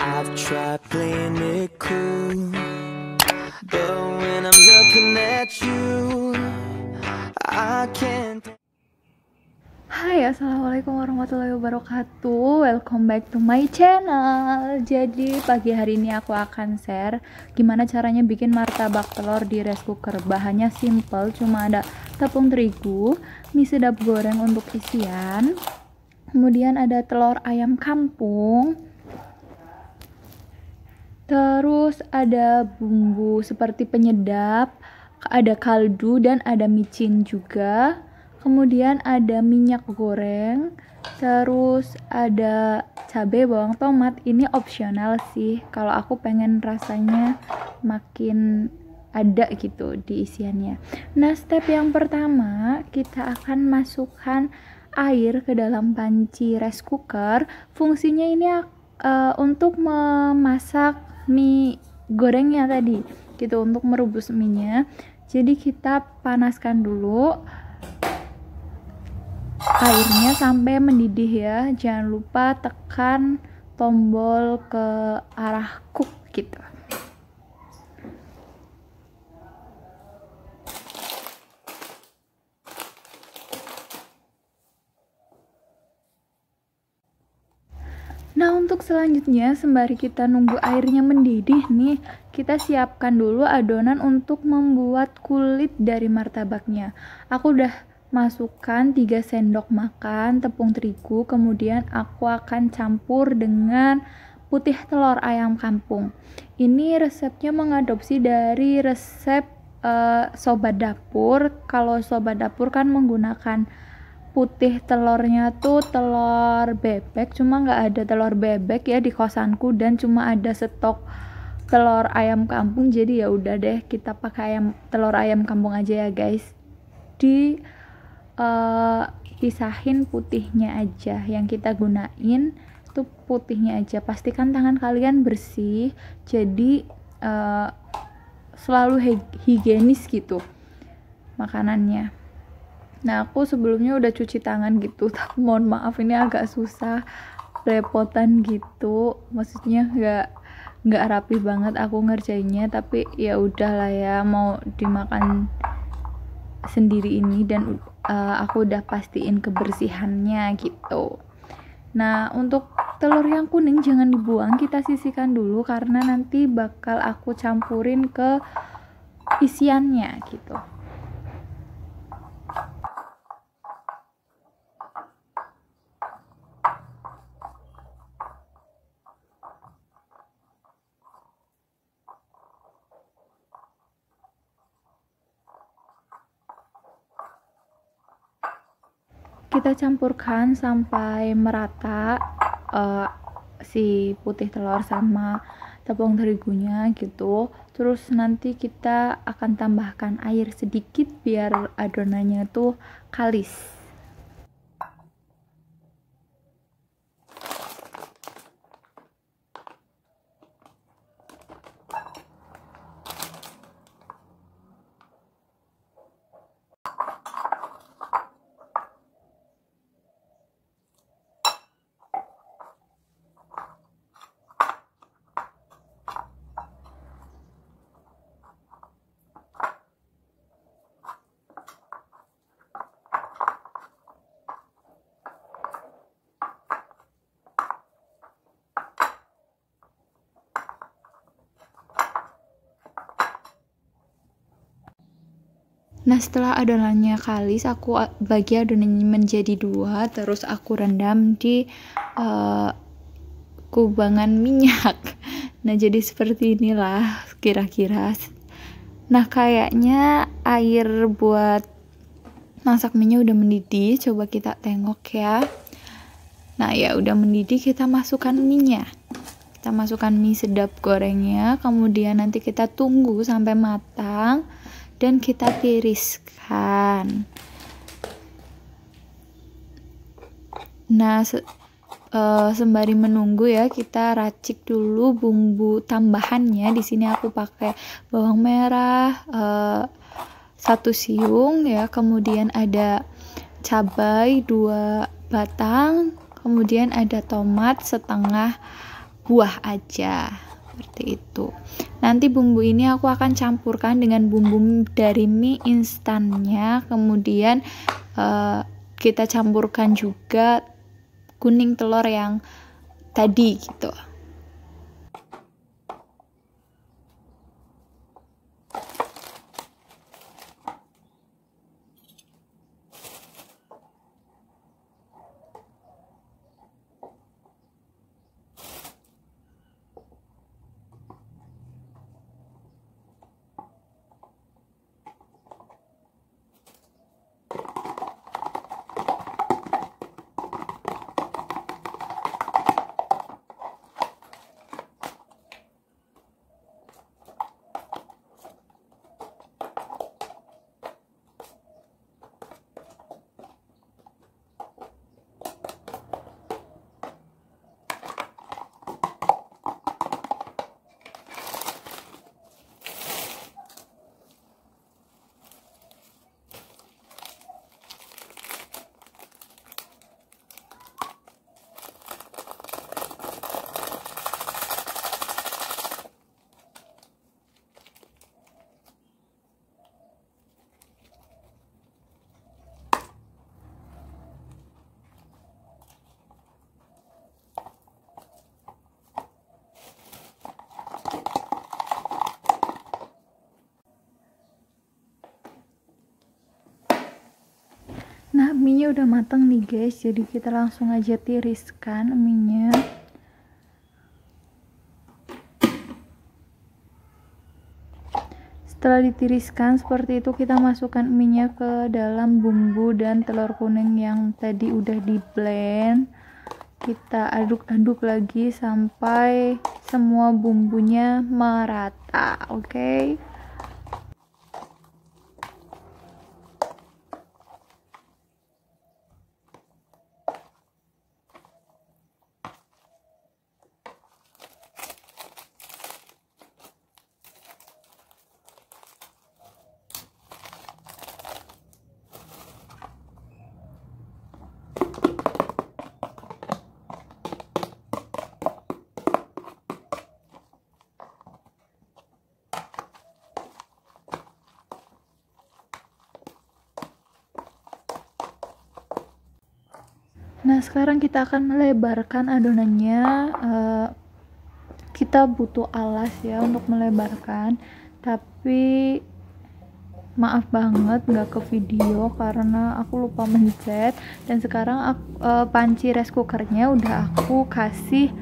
I've tried playing it cool But when I'm looking at you I can't Hai assalamualaikum warahmatullahi wabarakatuh Welcome back to my channel Jadi pagi hari ini aku akan share Gimana caranya bikin martabak telur di rice cooker Bahannya simple cuma ada tepung terigu Mie sedap goreng untuk isian Kemudian ada telur ayam kampung Terus ada bumbu seperti penyedap, ada kaldu dan ada micin juga. Kemudian ada minyak goreng, terus ada cabai, bawang tomat. Ini opsional sih. Kalau aku pengen rasanya makin ada gitu di isiannya. Nah, step yang pertama kita akan masukkan air ke dalam panci rice cooker. Fungsinya ini uh, untuk memasak mie gorengnya tadi gitu untuk merebus minyak jadi kita panaskan dulu airnya sampai mendidih ya jangan lupa tekan tombol ke arah cook gitu Nah, untuk selanjutnya, sembari kita nunggu airnya mendidih nih, kita siapkan dulu adonan untuk membuat kulit dari martabaknya. Aku udah masukkan 3 sendok makan tepung terigu, kemudian aku akan campur dengan putih telur ayam kampung. Ini resepnya mengadopsi dari resep uh, sobat dapur. Kalau sobat dapur kan menggunakan putih telurnya tuh telur bebek cuma nggak ada telur bebek ya di kosanku dan cuma ada stok telur ayam kampung jadi ya udah deh kita pakai ayam telur ayam kampung aja ya guys di uh, pisahin putihnya aja yang kita gunain tuh putihnya aja pastikan tangan kalian bersih jadi uh, selalu higienis gitu makanannya Nah, aku sebelumnya udah cuci tangan gitu, tapi mohon maaf ini agak susah, repotan gitu. Maksudnya nggak nggak rapi banget aku ngerjainnya, tapi ya udahlah ya mau dimakan sendiri ini dan uh, aku udah pastiin kebersihannya gitu. Nah, untuk telur yang kuning jangan dibuang, kita sisihkan dulu karena nanti bakal aku campurin ke isiannya gitu. kita campurkan sampai merata uh, si putih telur sama tepung terigunya gitu terus nanti kita akan tambahkan air sedikit biar adonannya tuh kalis Nah setelah adonannya kalis aku eh, bagi adonannya menjadi dua terus aku rendam di uh, kubangan minyak. Nah jadi seperti inilah kira-kira. Nah kayaknya air buat masak minyak udah mendidih. Coba kita tengok ya. Nah ya udah mendidih kita masukkan minyak. Kita masukkan mie sedap gorengnya. Kemudian nanti kita tunggu sampai matang dan kita tiriskan nah se uh, sembari menunggu ya kita racik dulu bumbu tambahannya di sini aku pakai bawang merah uh, satu siung ya kemudian ada cabai dua batang kemudian ada tomat setengah buah aja seperti itu nanti bumbu ini aku akan campurkan dengan bumbu dari mie instannya kemudian uh, kita campurkan juga kuning telur yang tadi gitu udah matang nih guys jadi kita langsung aja tiriskan minyak Setelah ditiriskan seperti itu kita masukkan minyak ke dalam bumbu dan telur kuning yang tadi udah di blend. Kita aduk-aduk lagi sampai semua bumbunya merata, oke? Okay? Nah, sekarang kita akan melebarkan adonannya. Uh, kita butuh alas ya untuk melebarkan, tapi maaf banget nggak ke video karena aku lupa mencet dan sekarang aku, uh, panci rice cookernya udah aku kasih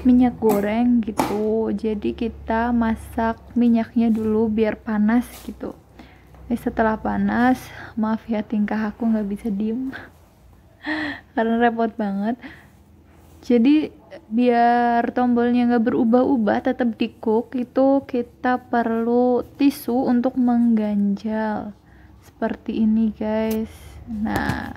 minyak goreng gitu jadi kita masak minyaknya dulu biar panas gitu eh, setelah panas maaf ya tingkah aku nggak bisa diem karena repot banget jadi biar tombolnya nggak berubah-ubah tetap di cook itu kita perlu tisu untuk mengganjal seperti ini guys nah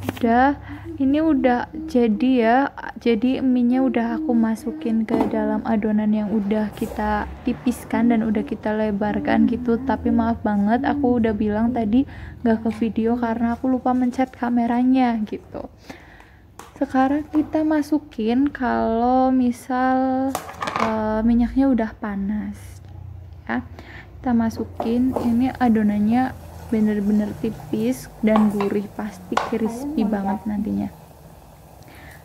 udah ini udah jadi ya jadi minyak udah aku masukin ke dalam adonan yang udah kita tipiskan dan udah kita lebarkan gitu tapi maaf banget aku udah bilang tadi gak ke video karena aku lupa mencet kameranya gitu sekarang kita masukin kalau misal uh, minyaknya udah panas ya kita masukin ini adonannya bener-bener tipis dan gurih pasti crispy banget nantinya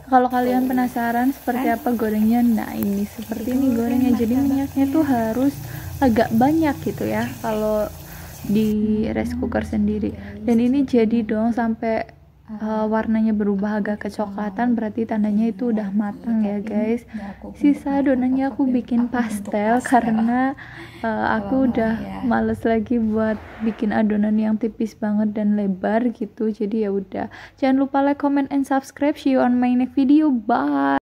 kalau kalian penasaran seperti apa gorengnya nah ini seperti ini gorengnya jadi minyaknya tuh harus agak banyak gitu ya kalau di rice cooker sendiri dan ini jadi dong sampai uh, warnanya berubah agak kecoklatan berarti tandanya itu udah matang ya hmm. guys sisa donanya aku bikin pastel karena uh, aku udah ya. males lagi buat bikin adonan yang tipis banget dan lebar gitu jadi ya udah jangan lupa like comment and subscribe see you on my next video bye